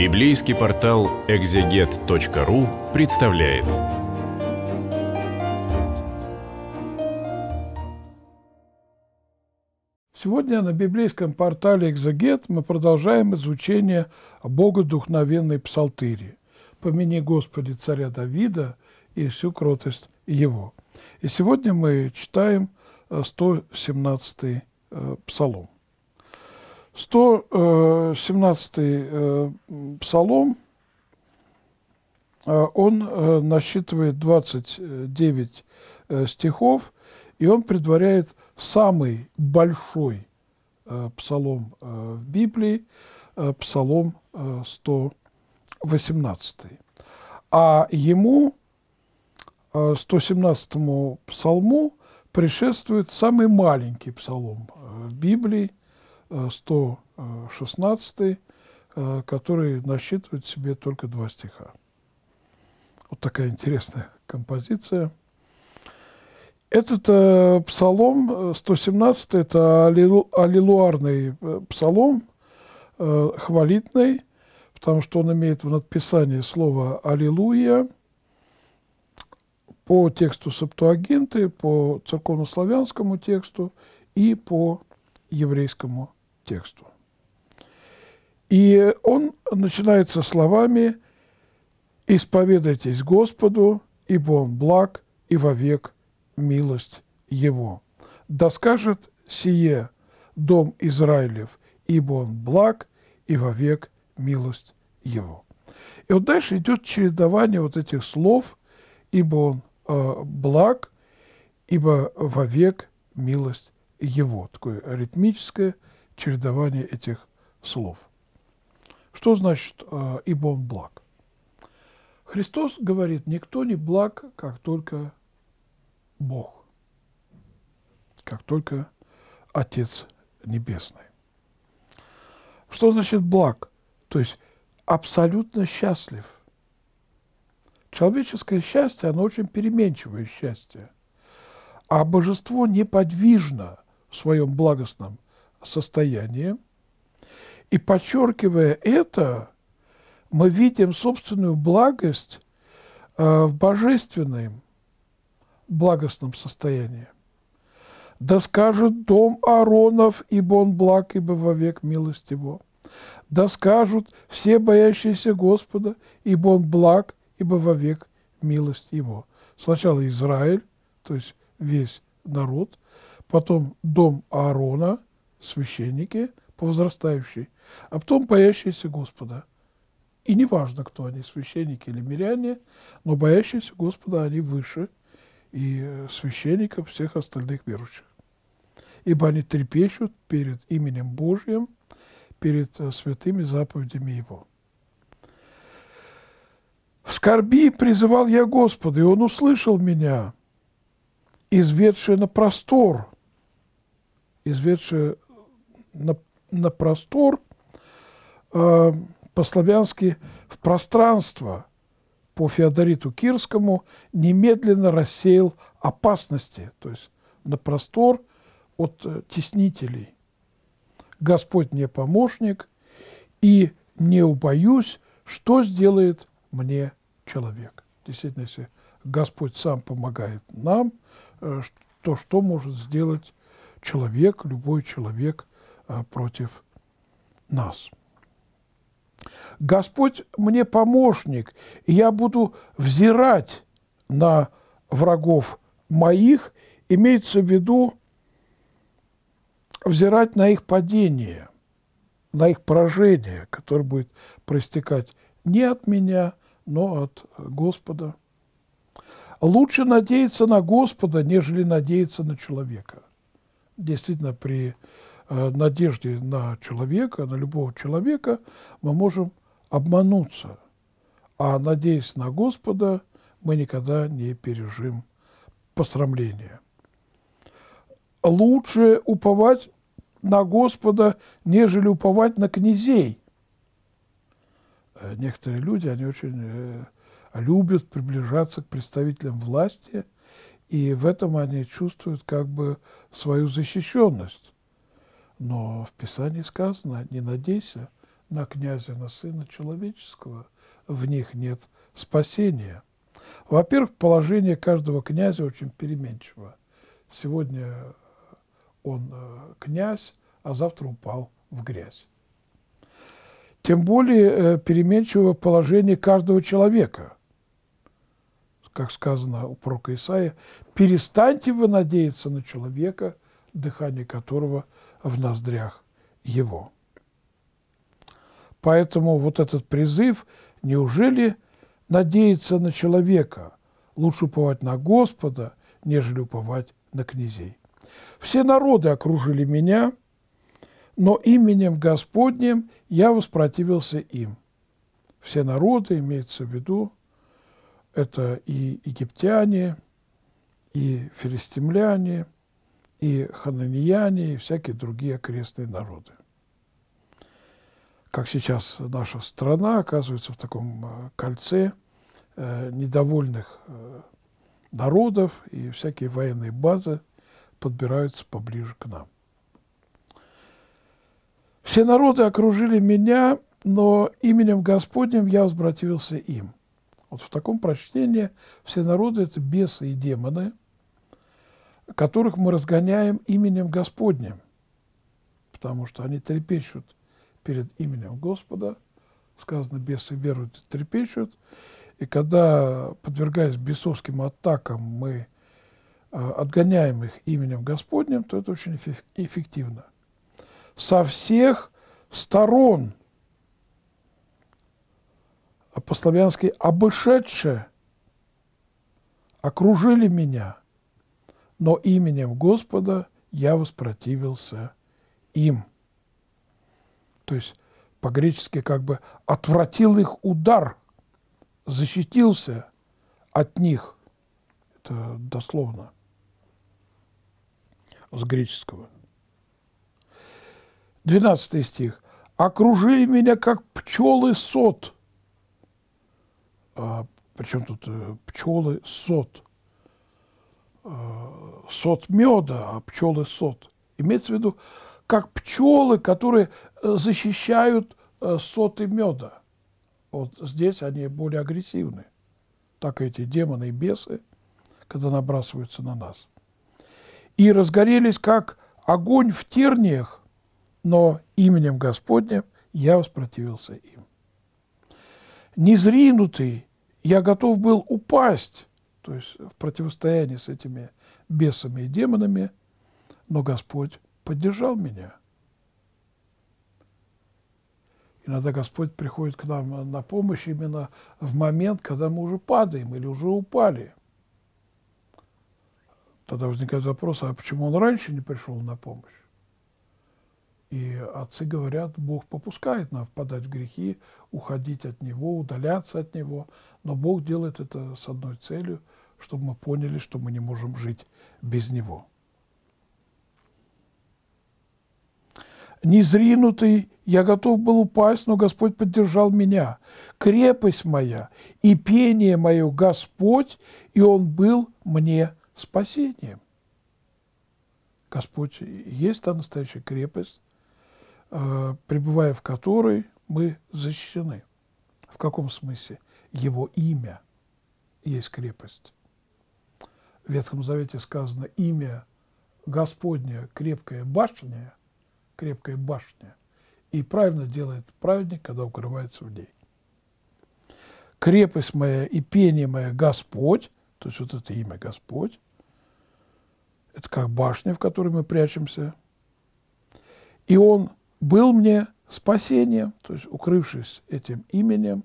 Библейский портал экзегет.ру представляет. Сегодня на библейском портале «Экзегет» мы продолжаем изучение Богодухновенной Псалтыри. «Помяни Господи царя Давида и всю кротость его». И сегодня мы читаем 117-й э, э, псалом. 117-й э, э, псалом, э, он насчитывает 29 стихов, и он предваряет самый большой псалом в Библии, псалом 118. А ему, 117-му псалму, предшествует самый маленький псалом в Библии, 116, э, э, который насчитывает в себе только два стиха. Вот такая интересная композиция. Этот э, псалом 117 э, – это аллилу, аллилуарный псалом, э, хвалитный, потому что он имеет в надписании слово «Аллилуйя», по тексту Септуагинты, по церковнославянскому тексту и по еврейскому тексту. И он начинается словами «Исповедайтесь Господу, ибо Он благ, и вовек милость Его». «Да скажет сие дом Израилев, ибо Он благ, и вовек милость Его». И вот дальше идет чередование вот этих слов «ибо Он э, благ, ибо вовек милость Его». Такое ритмическое чередование этих слов. Что значит э, «ибо он благ»? Христос говорит, никто не благ, как только Бог, как только Отец Небесный. Что значит благ? То есть абсолютно счастлив. Человеческое счастье, оно очень переменчивое счастье. А божество неподвижно в своем благостном состояние. И подчеркивая это, мы видим собственную благость э, в божественном благостном состоянии. Да скажет дом Ааронов, ибо он благ, ибо вовек милость его. Да скажут все боящиеся Господа, ибо он благ, ибо вовек милость его. Сначала Израиль, то есть весь народ, потом дом Аарона – священники по возрастающей, а потом боящиеся Господа. И не важно, кто они, священники или миряне, но боящиеся Господа они выше и э, священников всех остальных верующих. Ибо они трепещут перед именем Божьим, перед э, святыми заповедями Его. «В скорби призывал я Господа, и Он услышал меня, изведший на простор, изведший на, на простор, э, по-славянски в пространство по Феодориту Кирскому немедленно рассеял опасности, то есть на простор от э, теснителей. Господь мне помощник, и не убоюсь, что сделает мне человек. Действительно, если Господь сам помогает нам, э, то что может сделать человек, любой человек а, против нас. Господь мне помощник, и я буду взирать на врагов моих, имеется в виду взирать на их падение, на их поражение, которое будет проистекать не от меня, но от Господа. Лучше надеяться на Господа, нежели надеяться на человека. Действительно, при Э, надежде на человека, на любого человека, мы можем обмануться. А надеясь на Господа, мы никогда не пережим посрамления. Лучше уповать на Господа, нежели уповать на князей. Э, некоторые люди, они очень э, любят приближаться к представителям власти, и в этом они чувствуют как бы свою защищенность. Но в Писании сказано, не надейся на князя, на сына человеческого, в них нет спасения. Во-первых, положение каждого князя очень переменчиво. Сегодня он э, князь, а завтра упал в грязь. Тем более э, переменчиво положение каждого человека. Как сказано у пророка Исаия, перестаньте вы надеяться на человека, дыхание которого в ноздрях его. Поэтому вот этот призыв «Неужели надеяться на человека? Лучше уповать на Господа, нежели уповать на князей». «Все народы окружили меня, но именем Господним я воспротивился им». Все народы, имеется в виду, это и египтяне, и филистимляне – и хананияне, и всякие другие окрестные народы. Как сейчас наша страна оказывается в таком э, кольце э, недовольных э, народов, и всякие военные базы подбираются поближе к нам. Все народы окружили меня, но именем Господним я возбратился им. Вот в таком прочтении все народы – это бесы и демоны, которых мы разгоняем именем Господним, потому что они трепещут перед именем Господа, сказано, бесы веруют и трепещут, и когда, подвергаясь бесовским атакам, мы а, отгоняем их именем Господним, то это очень эффективно. Со всех сторон, а, по-славянски обышедшие, окружили меня – но именем Господа я воспротивился им. То есть по-гречески как бы отвратил их удар, защитился от них. Это дословно с греческого. 12 стих. «Окружили меня, как пчелы сот». А, причем тут э, пчелы сот – Э, сот меда, а пчелы сот. Имеется в виду, как пчелы, которые э, защищают э, соты меда. Вот здесь они более агрессивны. Так эти демоны и бесы, когда набрасываются на нас. И разгорелись, как огонь в терниях, но именем Господним я воспротивился им. Незринутый, я готов был упасть, то есть в противостоянии с этими бесами и демонами, но Господь поддержал меня. Иногда Господь приходит к нам на помощь именно в момент, когда мы уже падаем или уже упали. Тогда возникает вопрос, а почему Он раньше не пришел на помощь? И отцы говорят, Бог попускает нам впадать в грехи, уходить от Него, удаляться от Него, но Бог делает это с одной целью, чтобы мы поняли, что мы не можем жить без Него. Незринутый, я готов был упасть, но Господь поддержал меня. Крепость моя и пение мое Господь, и Он был мне спасением. Господь есть та настоящая крепость, Э, пребывая в которой мы защищены. В каком смысле? Его имя есть крепость. В Ветхом Завете сказано имя Господня крепкая башня, крепкая башня, и правильно делает праведник, когда укрывается в ней. Крепость моя и пение мое Господь, то есть вот это имя Господь, это как башня, в которой мы прячемся. И Он был мне спасением, то есть укрывшись этим именем,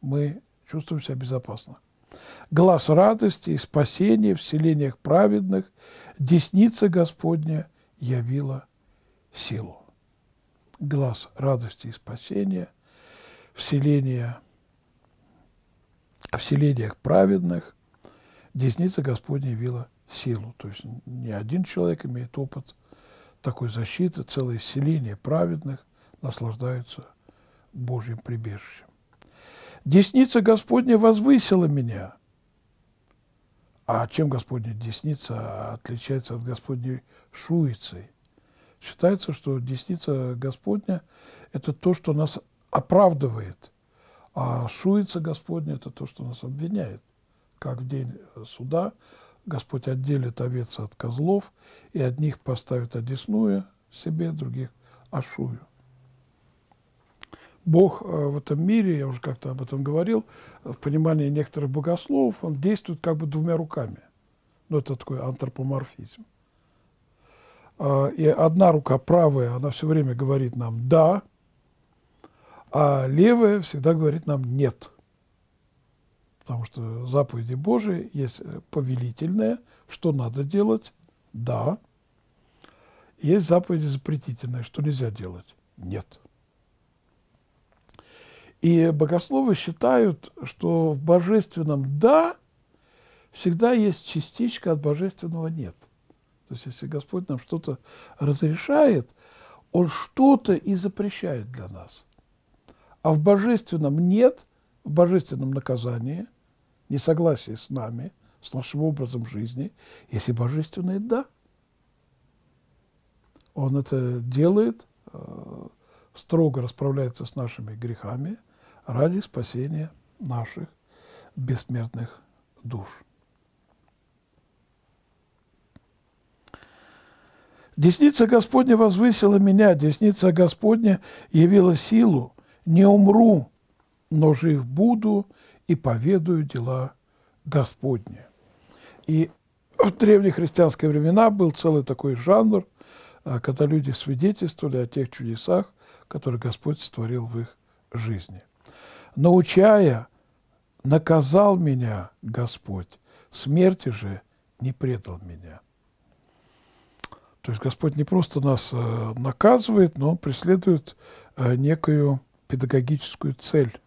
мы чувствуем себя безопасно. Глаз радости и спасения в селениях праведных, десница Господня явила силу. Глаз радости и спасения в, селения, в селениях праведных, десница Господня явила силу. То есть не один человек имеет опыт – такой защиты целые селения праведных наслаждаются Божьим прибежищем. Десница Господня возвысила меня. А чем Господня десница отличается от Господней шуицы? Считается, что десница Господня – это то, что нас оправдывает, а шуица Господня – это то, что нас обвиняет, как в день суда – Господь отделит овец от козлов, и одних поставит одесную себе, других – ашую. Бог э, в этом мире, я уже как-то об этом говорил, э, в понимании некоторых богословов, он действует как бы двумя руками. Ну, это такой антропоморфизм. А, и одна рука правая, она все время говорит нам «да», а левая всегда говорит нам «нет». Потому что заповеди Божии есть э, повелительные, что надо делать, да. Есть заповеди запретительные, что нельзя делать, нет. И богословы считают, что в божественном «да» всегда есть частичка от божественного «нет». То есть если Господь нам что-то разрешает, Он что-то и запрещает для нас. А в божественном «нет», в божественном наказании – несогласии с нами, с нашим образом жизни, если и божественное «да». Он это делает, э, строго расправляется с нашими грехами ради спасения наших бессмертных душ. Десница Господня возвысила меня, десница Господня явила силу. Не умру, но жив буду и поведаю дела Господние, И в древнехристианские времена был целый такой жанр, а, когда люди свидетельствовали о тех чудесах, которые Господь сотворил в их жизни. «Научая, наказал меня Господь, смерти же не предал меня». То есть Господь не просто нас э, наказывает, но Он преследует э, некую педагогическую цель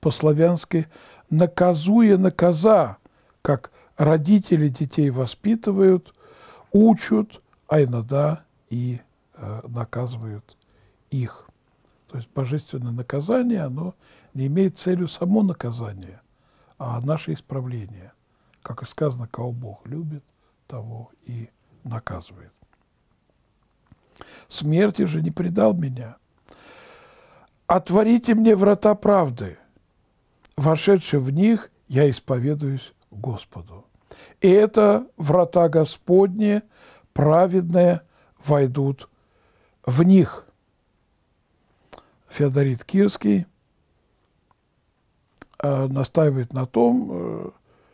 по-славянски «наказуя наказа», как родители детей воспитывают, учат, а иногда и э, наказывают их. То есть божественное наказание, оно не имеет целью само наказание, а наше исправление. Как и сказано, кого Бог любит, того и наказывает. Смерти же не предал меня. Отворите мне врата правды, вошедший в них, я исповедуюсь Господу. И это врата Господние, праведные войдут в них. Феодорит Кирский э, настаивает на том, э,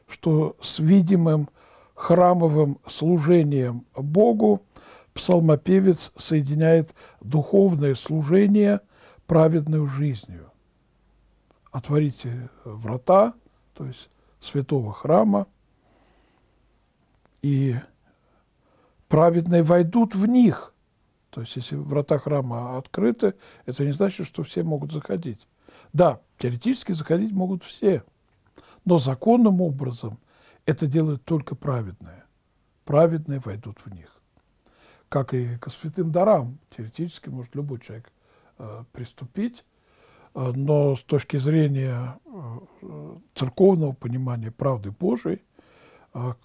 что с видимым храмовым служением Богу псалмопевец соединяет духовное служение праведную жизнью отворите врата, то есть святого храма, и праведные войдут в них. То есть если врата храма открыты, это не значит, что все могут заходить. Да, теоретически заходить могут все, но законным образом это делают только праведные. Праведные войдут в них. Как и к святым дарам, теоретически может любой человек э, приступить, но с точки зрения э, церковного понимания правды Божией а,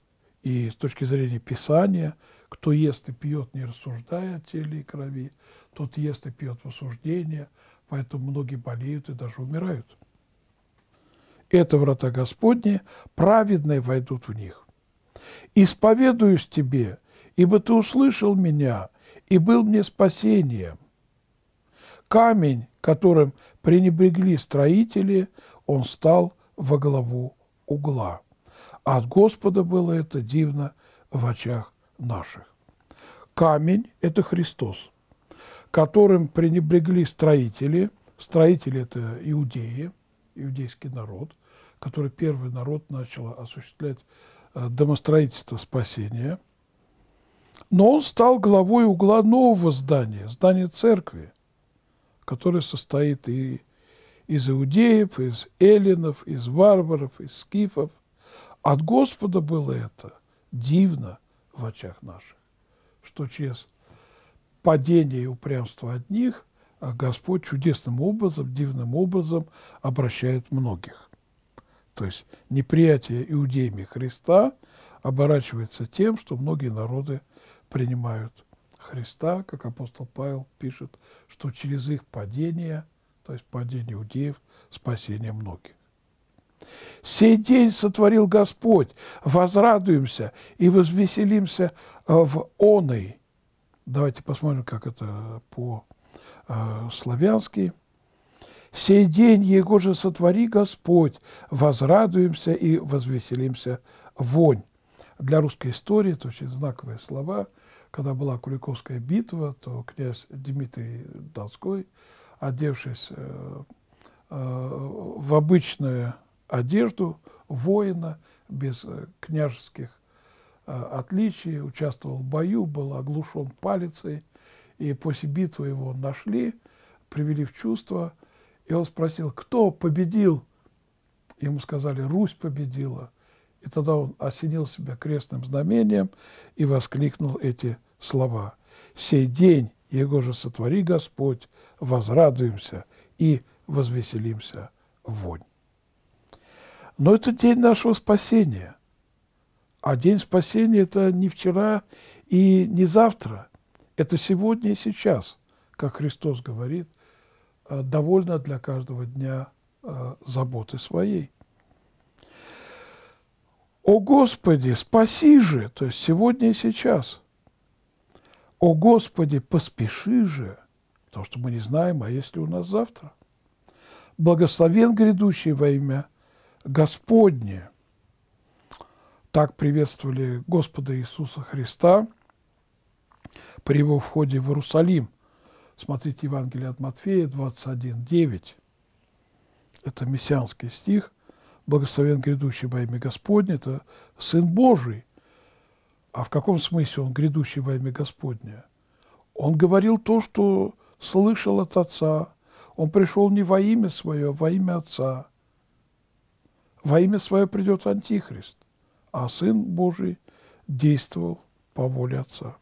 и с точки зрения Писания, кто ест и пьет, не рассуждая о теле и крови, тот ест и пьет в осуждение, поэтому многие болеют и даже умирают. Это врата Господни, праведные войдут в них. «Исповедуюсь тебе, ибо ты услышал меня, и был мне спасением, камень, которым пренебрегли строители, он стал во главу угла. От Господа было это дивно в очах наших. Камень – это Христос, которым пренебрегли строители. Строители – это иудеи, иудейский народ, который первый народ начал осуществлять э, домостроительство спасения. Но он стал главой угла нового здания, здания церкви – который состоит и из иудеев, из эллинов, из варваров, из скифов. От Господа было это дивно в очах наших, что через падение и упрямство одних а Господь чудесным образом, дивным образом обращает многих. То есть неприятие иудеями Христа оборачивается тем, что многие народы принимают Христа, как апостол Павел пишет, что через их падение, то есть падение иудеев, спасение многих. «Сей день сотворил Господь, возрадуемся и возвеселимся в оной». Давайте посмотрим, как это по-славянски. Э, «Сей день Его же сотвори Господь, возрадуемся и возвеселимся вонь». Для русской истории это очень знаковые слова – когда была Куликовская битва, то князь Дмитрий Донской, одевшись э, э, в обычную одежду воина, без э, княжеских отличий, участвовал в бою, был оглушен палицей, и после битвы его нашли, привели в чувство, и он спросил, кто победил? Ему сказали, Русь победила. И тогда он осенил себя крестным знамением и воскликнул эти слова. «Сей день его же сотвори Господь, возрадуемся и возвеселимся вонь». Но это день нашего спасения. А день спасения – это не вчера и не завтра. Это сегодня и сейчас, как Христос говорит, э, довольно для каждого дня э, заботы своей. «О Господи, спаси же!» То есть сегодня и сейчас. «О Господи, поспеши же!» Потому что мы не знаем, а есть ли у нас завтра. «Благословен грядущий во имя Господне!» Так приветствовали Господа Иисуса Христа при его входе в Иерусалим. Смотрите Евангелие от Матфея 21.9. Это мессианский стих – благословен грядущий во имя Господне, это Сын Божий. А в каком смысле он грядущий во имя Господне? Он говорил то, что слышал от Отца. Он пришел не во имя свое, а во имя Отца. Во имя свое придет Антихрист, а Сын Божий действовал по воле Отца.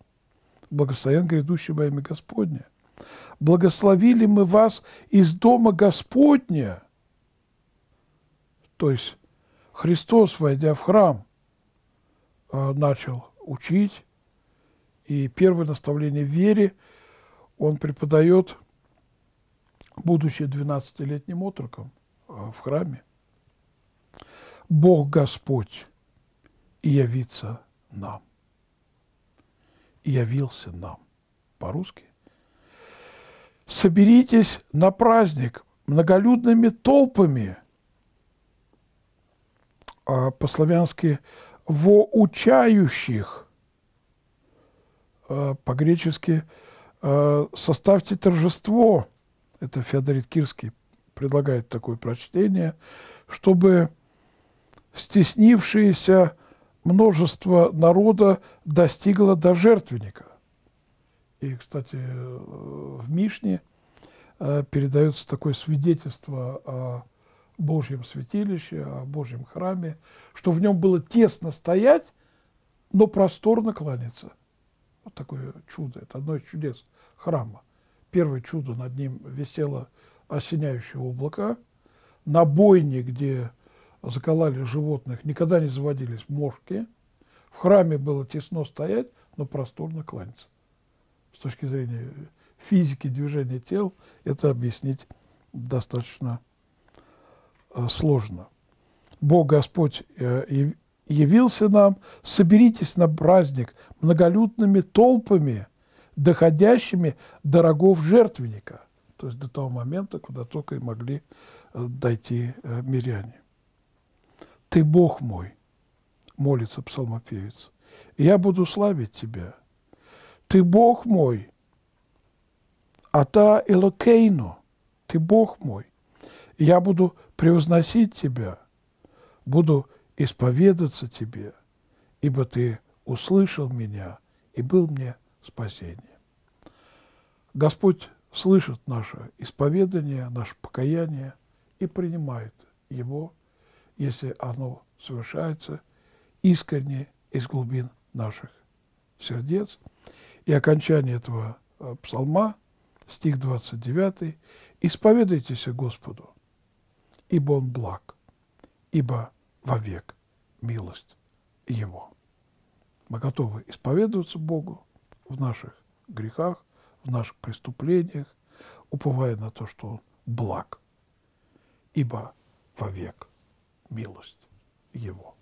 Благословен грядущий во имя Господне. Благословили мы вас из дома Господня – то есть Христос, войдя в храм, э, начал учить, и первое наставление в вере он преподает, будучи 12-летним отроком э, в храме. «Бог Господь и явится нам». явился нам. По-русски. «Соберитесь на праздник многолюдными толпами» А, по-славянски «воучающих», а, по-гречески а, «составьте торжество», это Феодорит Кирский предлагает такое прочтение, чтобы стеснившееся множество народа достигло до жертвенника. И, кстати, в Мишне передается такое свидетельство о Божьем святилище, о Божьем храме, что в нем было тесно стоять, но просторно кланяться. Вот такое чудо, это одно из чудес храма. Первое чудо, над ним висело осеняющее облако, на бойне, где заколали животных, никогда не заводились мошки, в храме было тесно стоять, но просторно кланяться. С точки зрения физики движения тел это объяснить достаточно Э, сложно. Бог Господь э, явился нам, соберитесь на праздник многолюдными толпами, доходящими до рогов жертвенника, то есть до того момента, куда только и могли э, дойти миряне. «Ты Бог мой», — молится псалмопевец, — «я буду славить Тебя». «Ты Бог мой», «Ата Элокейну», «Ты Бог мой». Я буду превозносить Тебя, буду исповедаться Тебе, ибо Ты услышал меня и был мне спасением. Господь слышит наше исповедание, наше покаяние и принимает его, если оно совершается искренне из глубин наших сердец. И окончание этого э, псалма, стих 29, исповедуйтесь Господу, ибо он благ, ибо вовек милость его. Мы готовы исповедоваться Богу в наших грехах, в наших преступлениях, уповая на то, что он благ, ибо вовек милость его.